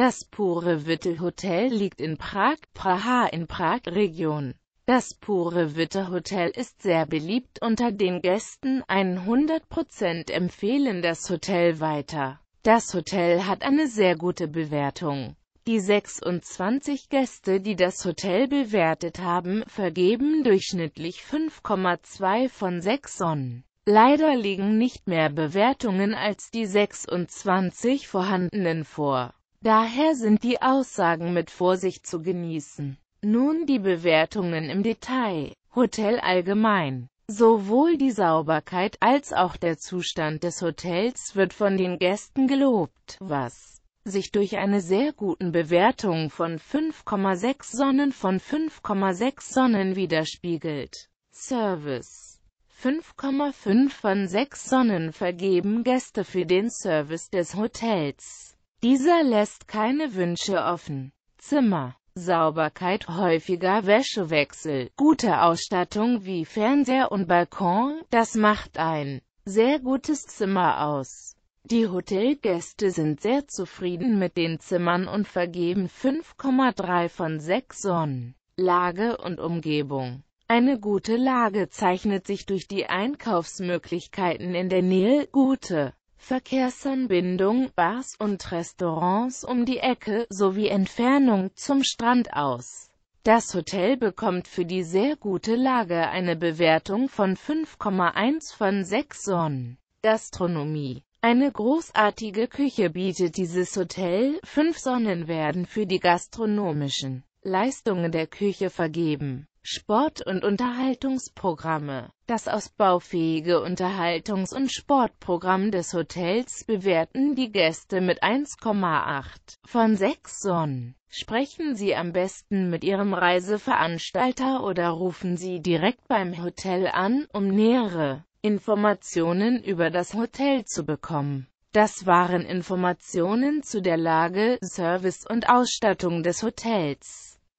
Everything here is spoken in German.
Das Pure Witte Hotel liegt in Prag, Praha in Prag-Region. Das Pure Witte Hotel ist sehr beliebt unter den Gästen, 100% empfehlen das Hotel weiter. Das Hotel hat eine sehr gute Bewertung. Die 26 Gäste, die das Hotel bewertet haben, vergeben durchschnittlich 5,2 von 6 Sonnen. Leider liegen nicht mehr Bewertungen als die 26 vorhandenen vor. Daher sind die Aussagen mit Vorsicht zu genießen. Nun die Bewertungen im Detail. Hotel allgemein. Sowohl die Sauberkeit als auch der Zustand des Hotels wird von den Gästen gelobt, was sich durch eine sehr guten Bewertung von 5,6 Sonnen von 5,6 Sonnen widerspiegelt. Service 5,5 von 6 Sonnen vergeben Gäste für den Service des Hotels. Dieser lässt keine Wünsche offen. Zimmer, Sauberkeit, häufiger Wäschewechsel, gute Ausstattung wie Fernseher und Balkon, das macht ein sehr gutes Zimmer aus. Die Hotelgäste sind sehr zufrieden mit den Zimmern und vergeben 5,3 von 6 Sonnen. Lage und Umgebung eine gute Lage zeichnet sich durch die Einkaufsmöglichkeiten in der Nähe, gute Verkehrsanbindung, Bars und Restaurants um die Ecke, sowie Entfernung zum Strand aus. Das Hotel bekommt für die sehr gute Lage eine Bewertung von 5,1 von 6 Sonnen. Gastronomie eine großartige Küche bietet dieses Hotel, 5 Sonnen werden für die gastronomischen Leistungen der Küche vergeben. Sport- und Unterhaltungsprogramme. Das ausbaufähige Unterhaltungs- und Sportprogramm des Hotels bewerten die Gäste mit 1,8 von 6 Sonnen. Sprechen Sie am besten mit Ihrem Reiseveranstalter oder rufen Sie direkt beim Hotel an, um nähere Informationen über das Hotel zu bekommen. Das waren Informationen zu der Lage, Service und Ausstattung des Hotels.